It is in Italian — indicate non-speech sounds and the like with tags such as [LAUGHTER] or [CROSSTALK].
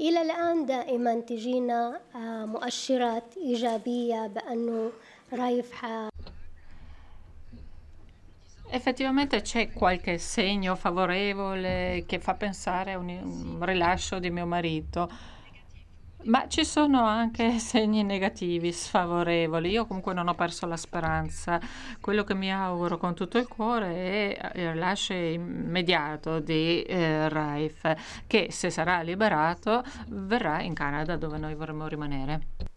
إلى الآن دائما تجينا مؤشرات إيجابية بأنه رايف Effettivamente c'è qualche segno favorevole che fa pensare a un rilascio di mio marito. Ma ci sono anche [LAUGHS] segni negativi, sfavorevoli. Io comunque non ho perso la speranza. Quello che mi auguro con tutto il cuore è eh, il rilascio immediato di eh, Raif, che se sarà liberato verrà in Canada dove noi vorremmo rimanere.